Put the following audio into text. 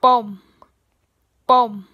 Boom. Boom.